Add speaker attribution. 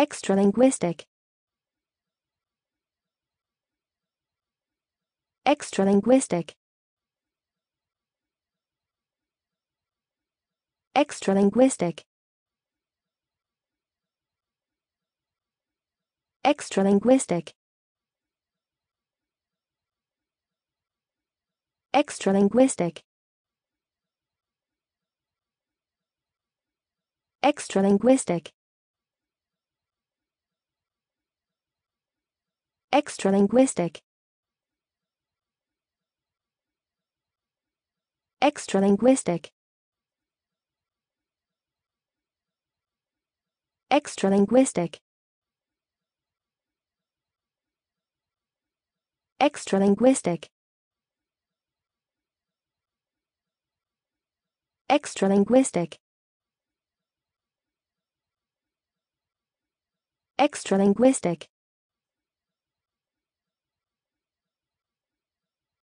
Speaker 1: Extralinguistic Extralinguistic Extralinguistic Extralinguistic Extralinguistic Extralinguistic Extralinguistic Extralinguistic Extralinguistic Extralinguistic Extralinguistic Extralinguistic